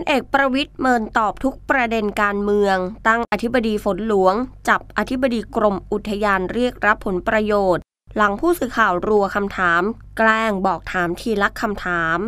ลเอกประวิทย์เมินตอบทุกประเด็นการเมือง ตั้งอธิบดีฝนหลวง จับอธิบดีกรมอุทยานเรียกรับผลประโยชน์ หลังผู้สื่อข่าวรัวคำถาม แกล้งบอกถามทีลกคำถาม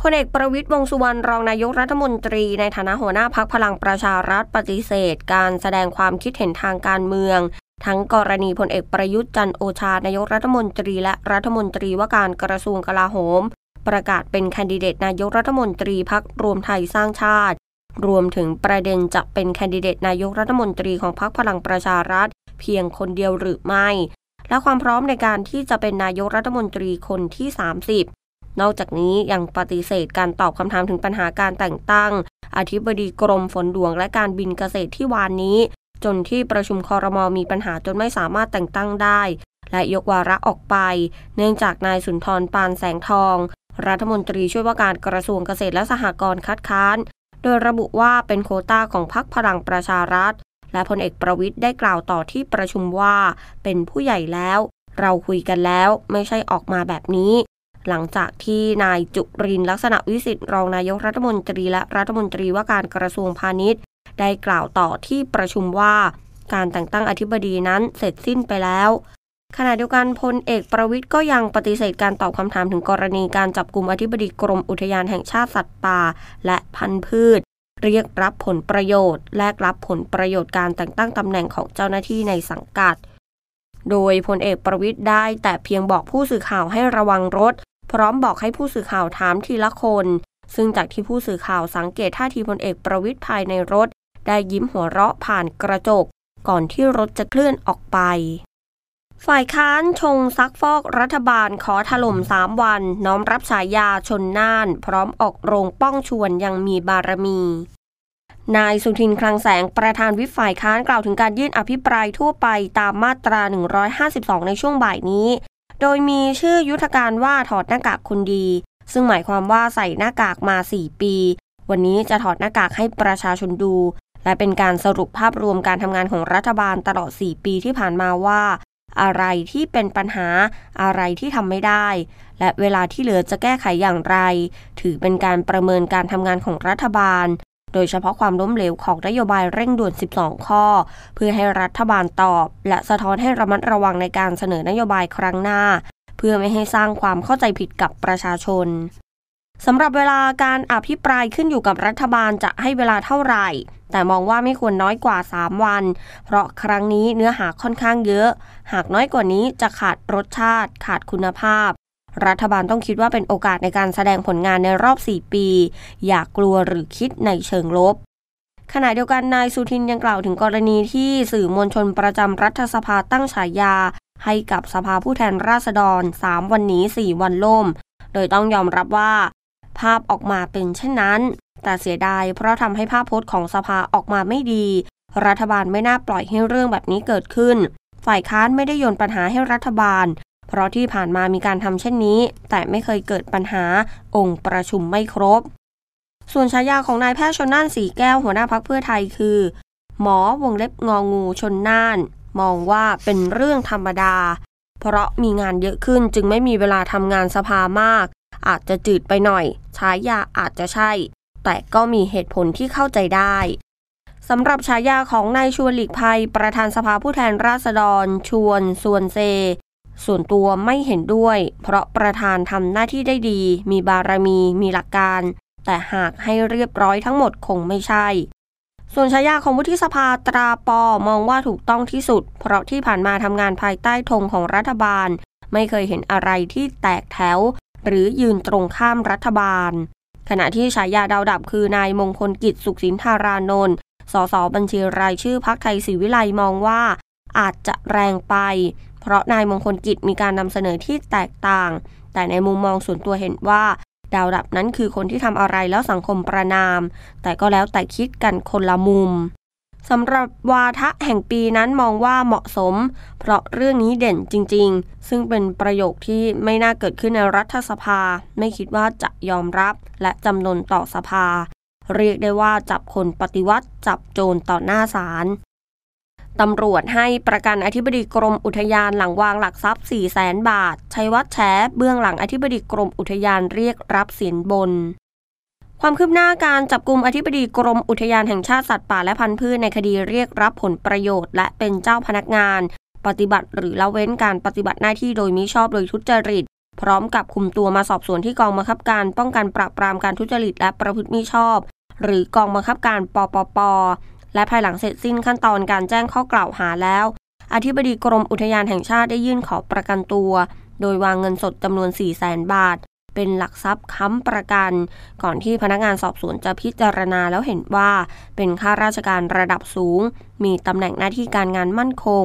พลเอกประวิทย์วงสุวรรณรองนายกรัฐมนตรี ในฐานะหัวหน้าพักพลังประชารัฐปฏิเสธ การแสดงความคิดเห็นทางการเมือง ทั้งกรณีพลเอกประยุทธ์จันโอชานายกรัฐมนตรีและรัฐมนตรีว่าการกระทรวงกลาโหมประกาศเป็นแคนดิเดตนายกรัฐมนตรีพักรวมไทยสร้างชาติ รวมถึงประเด็นจะเป็นแคนดิเดตนายกรัฐมนตรีของพักพลังประชารัฐ เพียงคนเดียวหรือไม่ และความพร้อมในการที่จะเป็นนายกรัฐมนตรีคนที่ 30 นอกจากนี้ยังปฏิเสธการตอบคำถามถึงปัญหาการแต่งตั้ง อธิบดีกรมฝนหลวงและการบินเกษตรที่วานนี้ จนที่ประชุมคอรมอมีปัญหาจนไม่สามารถแต่งตั้งได้ และยกวาระออกไป เนื่องจากนายสุนทรปานแสงทองรัฐมนตรีช่วยว่าการกระทรวงเกษตรและสหกรณ์คัดค้าน โดยระบุว่าเป็นโคต้าของพรรคพลังประชารัฐ และพลเอกประวิทย์ได้กล่าวต่อที่ประชุมว่า เป็นผู้ใหญ่แล้ว เราคุยกันแล้วไม่ใช่ออกมาแบบนี้ หลังจากที่นายจุรินลักษณะวิสิทธิ์รองนายกรัฐมนตรีและรัฐมนตรีว่าการกระทรวงพาณิชย์ ได้กล่าวต่อที่ประชุมว่า การแต่งตั้งอธิบดีนั้นเสร็จสิ้นไปแล้วขณะเดียวกันพลเอกประวิทย์ก็ยังปฏิเสธการตอบคำถามถึงกรณีการจับกลุ่มอธิบดีกรมอุทยานแห่งชาติสัตว์ป่าและพันธุ์พืช เรียกรับผลประโยชน์ แลกรับผลประโยชน์การแต่งตั้งตำแหน่งของเจ้าหน้าที่ในสังกัด โดยพลเอกประวิทย์ได้แต่เพียงบอกผู้สื่อข่าวให้ระวังรถ พร้อมบอกให้ผู้สื่อข่าวถามทีละคน ซึ่งจากที่ผู้สื่อข่าวสังเกตท่าทีพลเอกประวิทย์ภายในรถ ได้ยิ้มหัวเราะผ่านกระจก ก่อนที่รถจะเคลื่อนออกไปฝ่ายค้านชงซักฟอกรัฐบาลขอถล่ม3 วัน น้อมรับฉายาชนน่าน พร้อมออกโรงป้องชวนยังมีบารมี นายสุทินคลังแสงประธานวิปฝ่ายค้านกล่าวถึงการยื่นอภิปรายทั่วไปตามมาตรา 152 ในช่วงบ่ายนี้ โดยมีชื่อยุทธการว่าถอดหน้ากากคนดี ซึ่งหมายความว่าใส่หน้ากากมา 4 ปี วันนี้จะถอดหน้ากากให้ประชาชนดู และเป็นการสรุปภาพรวมการทำงานของรัฐบาลตลอด 4 ปีที่ผ่านมาว่าอะไรที่เป็นปัญหาอะไรที่ทำไม่ได้ และเวลาที่เหลือจะแก้ไขอย่างไร ถือเป็นการประเมินการทำงานของรัฐบาล โดยเฉพาะความล้มเหลวของนโยบายเร่งด่วน 12 ข้อ เพื่อให้รัฐบาลตอบ และสะท้อนให้ระมัดระวังในการเสนอนโยบายครั้งหน้า เพื่อไม่ให้สร้างความเข้าใจผิดกับประชาชนสำหรับเวลาการอภิปรายขึ้นอยู่กับรัฐบาลจะให้เวลาเท่าไหร่ แต่มองว่าไม่ควรน้อยกว่า 3 วัน เพราะครั้งนี้เนื้อหาค่อนข้างเยอะ หากน้อยกว่านี้จะขาดรสชาติ ขาดคุณภาพ รัฐบาลต้องคิดว่าเป็นโอกาสในการแสดงผลงานในรอบ 4 ปี อย่ากลัวหรือคิดในเชิงลบ ขณะเดียวกัน นายสุทินยังกล่าวถึงกรณีที่สื่อมวลชนประจำรัฐสภาตั้งฉายาให้กับสภาผู้แทนราษฎร 3 วันนี้ 4 วันล่ม โดยต้องยอมรับว่าภาพออกมาเป็นเช่นนั้น แต่เสียดายเพราะทำให้ภาพพจน์ของสภาออกมาไม่ดี รัฐบาลไม่น่าปล่อยให้เรื่องแบบนี้เกิดขึ้น ฝ่ายค้านไม่ได้โยนปัญหาให้รัฐบาล เพราะที่ผ่านมามีการทำเช่นนี้ แต่ไม่เคยเกิดปัญหาองค์ประชุมไม่ครบ ส่วนฉายาของนายแพทย์ชนน่านสีแก้วหัวหน้าพักเพื่อไทยคือ หมอวงเล็บงองูชนน่าน มองว่าเป็นเรื่องธรรมดา เพราะมีงานเยอะขึ้นจึงไม่มีเวลาทำงานสภามากอาจจะจืดไปหน่อยฉายาอาจจะใช่ แต่ก็มีเหตุผลที่เข้าใจได้ สำหรับฉายาของนายชวนหลีกภัย ประธานสภาผู้แทนราษฎร ชวน ส่วนเซ ส่วนตัวไม่เห็นด้วย เพราะประธานทำหน้าที่ได้ดี มีบารมี มีหลักการ แต่หากให้เรียบร้อยทั้งหมดคงไม่ใช่ ส่วนฉายาของวุฒิสภาตราปอมองว่าถูกต้องที่สุด เพราะที่ผ่านมาทำงานภายใต้ธงของรัฐบาล ไม่เคยเห็นอะไรที่แตกแถวหรือยืนตรงข้ามรัฐบาล ขณะที่ฉายาดาวดับคือนายมงคลกิจสุขสินธารานนท์สสบัญชีรายชื่อพักไทยศรีวิไลมองว่าอาจจะแรงไป เพราะนายมงคลกิจมีการนำเสนอที่แตกต่าง แต่ในมุมมองส่วนตัวเห็นว่าดาวดับนั้นคือคนที่ทำอะไรแล้วสังคมประนาม แต่ก็แล้วแต่คิดกันคนละมุมสำหรับวาทะแห่งปีนั้นมองว่าเหมาะสม เพราะเรื่องนี้เด่นจริง ๆ ซึ่งเป็นประโยคที่ไม่น่าเกิดขึ้นในรัฐสภา ไม่คิดว่าจะยอมรับและจำนนต่อสภา เรียกได้ว่าจับคนปฏิวัติจับโจรต่อหน้าศาลตำรวจให้ประกันอธิบดีกรมอุทยานหลังวางหลักทรัพย์4 0 0 0 0 0บาทชัยวัฒน์แฉเบื้องหลังอธิบดีกรมอุทยานเรียกรับสินบนความคืบหน้าการจับกลุ่มอธิบดีกรมอุทยานแห่งชาติสัตว์ป่าและพันธุ์พืชในคดีเรียกรับผลประโยชน์และเป็นเจ้าพนักงาน ปฏิบัติหรือละเว้นการปฏิบัติหน้าที่โดยมิชอบโดยทุจริต พร้อมกับคุมตัวมาสอบสวนที่กองบังคับการป้องกันปราบปรามการทุจริตและประพฤติมิชอบ หรือกองบังคับการปปป และภายหลังเสร็จสิ้นขั้นตอนการแจ้งข้อกล่าวหาแล้ว อธิบดีกรมอุทยานแห่งชาติได้ยื่นขอประกันตัว โดยวางเงินสดจำนวน 4 0 0 0 0 0 บาทเป็นหลักทรัพย์ค้ำประกัน ก่อนที่พนักงานสอบสวนจะพิจารณาแล้วเห็นว่า เป็นข้าราชการระดับสูง มีตำแหน่งหน้าที่การงานมั่นคง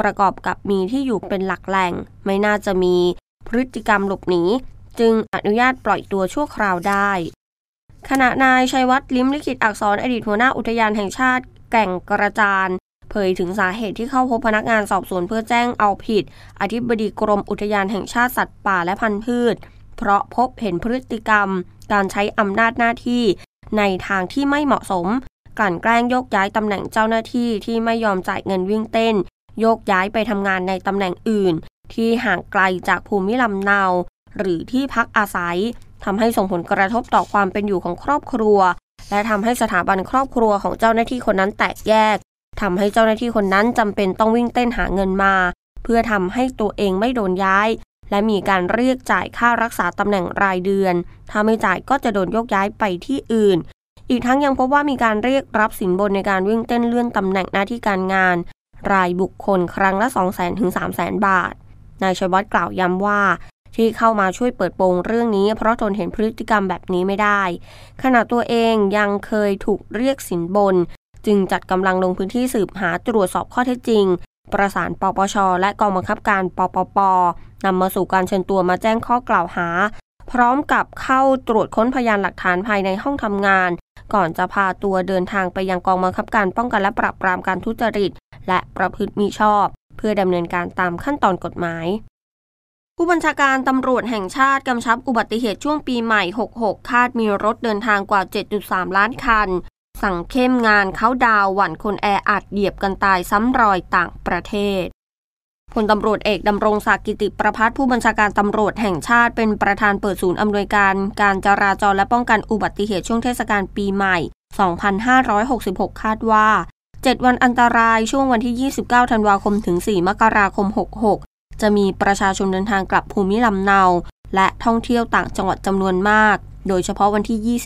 ประกอบกับมีที่อยู่เป็นหลักแหล่ง ไม่น่าจะมีพฤติกรรมหลบหนีจึงอนุญาตปล่อยตัวชั่วคราวได้ ขณะนายชัยวัตรลิมลิขิตอักษรอดีตหัวหน้าอุทยานแห่งชาติแก่งกระจาน เผยถึงสาเหตุที่เข้าพบพนักงานสอบสวนเพื่อแจ้งเอาผิด อธิบดีกรมอุทยานแห่งชาติสัตว์ป่าและพันธุ์พืชเพราะพบเห็นพฤติกรรม การใช้อำนาจหน้าที่ ในทางที่ไม่เหมาะสมกลั่นแกล้งโยกย้ายตำแหน่งเจ้าหน้าที่ที่ไม่ยอมจ่ายเงินวิ่งเต้น โยกย้ายไปทำงานในตำแหน่งอื่น ที่ห่างไกลจากภูมิลำเนา หรือที่พักอาศัยทำให้ส่งผลกระทบต่อความเป็นอยู่ของครอบครัว และทำให้สถาบันครอบครัวของเจ้าหน้าที่คนนั้นแตกแยกทำให้เจ้าหน้าที่คนนั้นจำเป็นต้องวิ่งเต้นหาเงินมา เพื่อทำให้ตัวเองไม่โดนย้ายและมีการเรียกจ่ายค่ารักษาตำแหน่งรายเดือน ถ้าไม่จ่ายก็จะโดนโยกย้ายไปที่อื่น อีกทั้งยังพบว่ามีการเรียกรับสินบนในการวิ่งเต้นเลื่อนตำแหน่งหน้าที่การงาน รายบุคคลครั้งละ 2 0 0 0 0นถึงามแสนบาท นายชัยวัตรกล่าวย้ำว่า ที่เข้ามาช่วยเปิดโปงเรื่องนี้ เพราะทนเห็นพฤติกรรมแบบนี้ไม่ได้ ขณะตัวเองยังเคยถูกเรียกสินบน จึงจัดกำลังลงพื้นที่สืบหาตรวจสอบข้อเท็จจริงประสานปปชและกองบังคับการปปปนำมาสู่การเชิญตัวมาแจ้งข้อกล่าวหา พร้อมกับเข้าตรวจค้นพยานหลักฐานภายในห้องทำงาน ก่อนจะพาตัวเดินทางไปยังกองบังคับการป้องกันและปราบปรามการทุจริต และประพฤติมิชอบ เพื่อดำเนินการตามขั้นตอนกฎหมาย ผู้บัญชาการตำรวจแห่งชาติกำชับอุบัติเหตุช่วงปีใหม่ 66 คาดมีรถเดินทางกว่า 7.3 ล้านคันสั่งเข้มงานเขาดาวหวั่นคนแออัดเหยียบกันตายซ้ำรอยต่างประเทศพลตำรวจเอกดำรงศักดิ์กิติประพัฒผู้บัญชาการตำรวจแห่งชาติเป็นประธานเปิดศูนย์อำนวยการการจราจรและป้องกันอุบัติเหตุช่วงเทศกาลปีใหม่ 2566 คาดว่า 7 วันอันตรายช่วงวันที่ 29 ธันวาคมถึง 4 มกราคม 66 จะมีประชาชนเดินทางกลับภูมิลำเนา และท่องเที่ยวต่างจังหวัดจำนวนมาก โดยเฉพาะวันที่ 29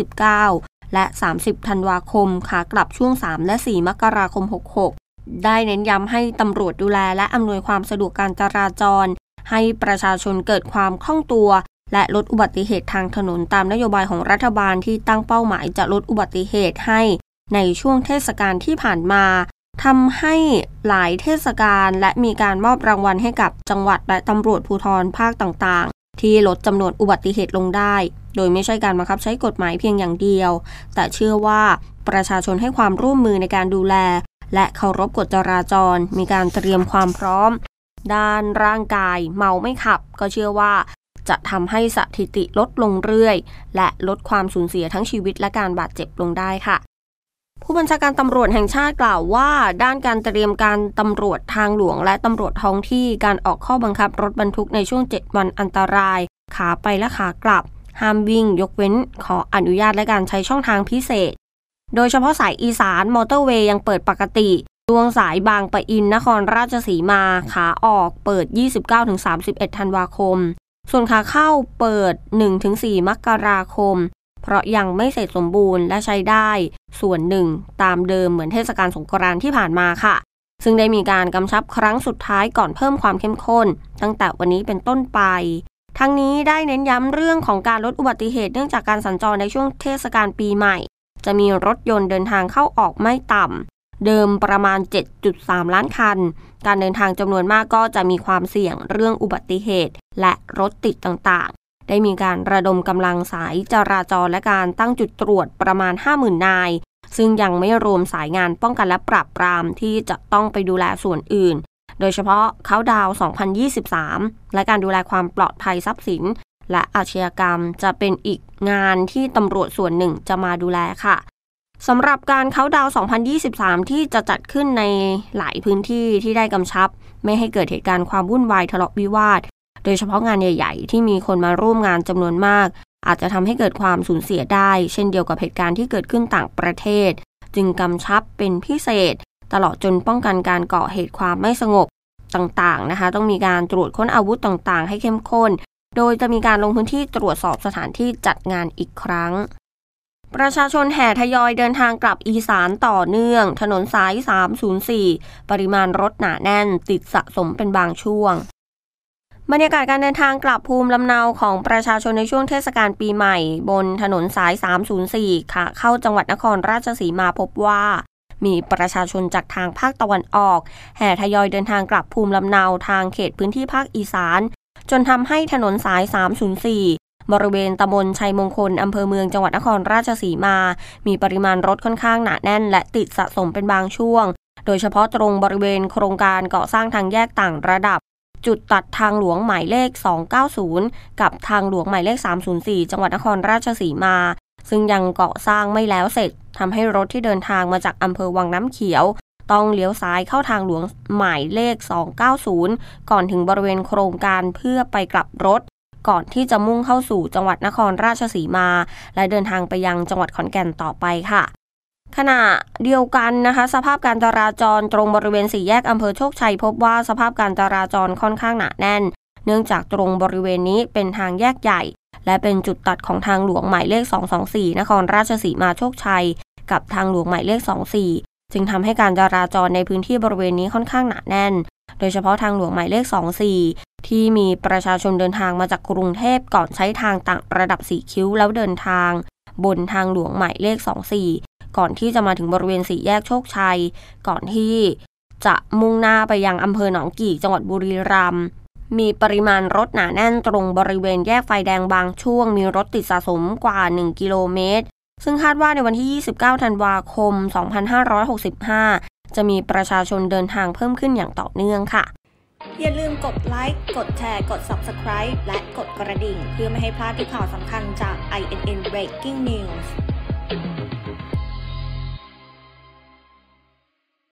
และ 30 ธันวาคมขากลับช่วง 3 และ 4 มกราคม 66 ได้เน้นย้ำให้ตำรวจดูแลและอำนวยความสะดวกการจราจร ให้ประชาชนเกิดความคล่องตัว และลดอุบัติเหตุทางถนนตามนโยบายของรัฐบาลที่ตั้งเป้าหมาย จะลดอุบัติเหตุให้ ในช่วงเทศกาลที่ผ่านมาทำให้หลายเทศกาลและมีการมอบรางวัลให้กับจังหวัด และตำรวจภูธรภาคต่างที่ลดจำนวนอุบัติเหตุลงได้ โดยไม่ใช่การบังคับใช้กฎหมายเพียงอย่างเดียว แต่เชื่อว่าประชาชนให้ความร่วมมือในการดูแล และเคารพกฎจราจร มีการเตรียมความพร้อม ด้านร่างกาย เมาไม่ขับ ก็เชื่อว่าจะทำให้สถิติลดลงเรื่อย และลดความสูญเสียทั้งชีวิตและการบาดเจ็บลงได้ค่ะผู้บัญชาการตำรวจแห่งชาติกล่าวว่า ด้านการเตรียมการตำรวจทางหลวงและตำรวจท้องที่การออกข้อบังคับรถบรรทุกในช่วง 7 วันอันตราย ขาไปและขากลับ ห้ามวิ่งยกเว้นขออนุญาตและการใช้ช่องทางพิเศษ โดยเฉพาะสายอีสานมอเตอร์เวย์ยังเปิดปกติ ดวงสายบางปะอินนครราชสีมาขาออกเปิด 29-31 ธันวาคม ส่วนขาเข้าเปิด 1-4 มกราคมเพราะยังไม่เสร็จสมบูรณ์และใช้ได้ส่วนหนึ่งตามเดิมเหมือนเทศกาลสงกรานต์ที่ผ่านมาค่ะ ซึ่งได้มีการกำชับครั้งสุดท้ายก่อนเพิ่มความเข้มข้น ตั้งแต่วันนี้เป็นต้นไป ทั้งนี้ได้เน้นย้ำเรื่องของการลดอุบัติเหตุเนื่องจากการสัญจรในช่วงเทศกาลปีใหม่ จะมีรถยนต์เดินทางเข้าออกไม่ต่ำเดิมประมาณ 7.3 ล้านคันการเดินทางจำนวนมากก็จะมีความเสี่ยงเรื่องอุบัติเหตุและรถติดต่างได้มีการระดมกำลังสายจราจรและการตั้งจุดตรวจประมาณ50,000นายซึ่งยังไม่รวมสายงานป้องกันและปราบปรามที่จะต้องไปดูแลส่วนอื่น โดยเฉพาะเขาดาว 2023 และการดูแลความปลอดภัยทรัพย์สิน และอาชญากรรมจะเป็นอีกงานที่ตำรวจส่วนหนึ่งจะมาดูแลค่ะสำหรับการเขาดาว 2023 ที่จะจัดขึ้นในหลายพื้นที่ที่ได้กำชับ ไม่ให้เกิดเหตุการณ์ความวุ่นวายทะเลาะวิวาทโดยเฉพาะงานใหญ่ ๆที่มีคนมาร่วมงานจำนวนมาก อาจจะทำให้เกิดความสูญเสียได้ เช่นเดียวกับเหตุการณ์ที่เกิดขึ้นต่างประเทศ จึงกำชับเป็นพิเศษ ตลอดจนป้องกันการก่อเหตุความไม่สงบ ต่างๆนะคะต้องมีการตรวจค้นอาวุธต่างๆให้เข้มข้น โดยจะมีการลงพื้นที่ตรวจสอบสถานที่จัดงานอีกครั้ง ประชาชนแห่ทยอยเดินทางกลับอีสานต่อเนื่อง ถนนสาย 304 ปริมาณรถหนาแน่น ติดสะสมเป็นบางช่วงบรรยากาศการเดินทางกลับภูมิลำเนาของประชาชนในช่วงเทศกาลปีใหม่ บนถนนสาย 304ค่ะเข้าจังหวัดนครราชสีมาพบว่า มีประชาชนจากทางภาคตะวันออก แห่ทยอยเดินทางกลับภูมิลำเนาทางเขตพื้นที่ภาคอีสาน จนทำให้ถนนสาย 304 บริเวณตำบลชัยมงคล อำเภอเมืองจังหวัดนครราชสีมา มีปริมาณรถค่อนข้างหนาแน่น และติดสะสมเป็นบางช่วง โดยเฉพาะตรงบริเวณโครงการก่อสร้างทางแยกต่างระดับจุดตัดทางหลวงหมายเลข 290 กับทางหลวงหมายเลข 304จังหวัดนครราชสีมา ซึ่งยังเกาะสร้างไม่แล้วเสร็จทำให้รถที่เดินทางมาจากอำเภอวังน้ำเขียว ต้องเลี้ยวซ้ายเข้าทางหลวงหมายเลข 290 ก่อนถึงบริเวณโครงการเพื่อไปกลับรถ ก่อนที่จะมุ่งเข้าสู่จังหวัดนครราชสีมา และเดินทางไปยังจังหวัดขอนแก่นต่อไปค่ะขณะเดียวกันนะคะสภาพการจราจรตรงบริเวณสี่แยกอำเภอโชคชัย พบว่าสภาพการจราจรค่อนข้างหนาแน่น เนื่องจากตรงบริเวณนี้เป็นทางแยกใหญ่ และเป็นจุดตัดของทางหลวงหมายเลข 224 นครราชสีมาโชคชัยกับทางหลวงหมายเลข 24 จึงทำให้การจราจรในพื้นที่บริเวณนี้ค่อนข้างหนาแน่น โดยเฉพาะทางหลวงหมายเลข 24 ที่มีประชาชนเดินทางมาจากกรุงเทพก่อนใช้ทางต่างระดับสีคิ้วแล้วเดินทางบนทางหลวงหมายเลข 24ก่อนที่จะมาถึงบริเวณสี่แยกโชคชัย ก่อนที่จะมุ่งหน้าไปยังอำเภอหนองกี่จังหวัดบุรีรัมย์ มีปริมาณรถหนาแน่นตรงบริเวณแยกไฟแดงบางช่วงมีรถติดสะสมกว่า 1 กิโลเมตร ซึ่งคาดว่าในวันที่ 29 ธันวาคม 2565 จะมีประชาชนเดินทางเพิ่มขึ้นอย่างต่อเนื่องค่ะ อย่าลืมกดไลค์ กดแชร์ กด Subscribe และกดกระดิ่งเพื่อไม่ให้พลาดทุกข่าวสำคัญจาก INN Breaking News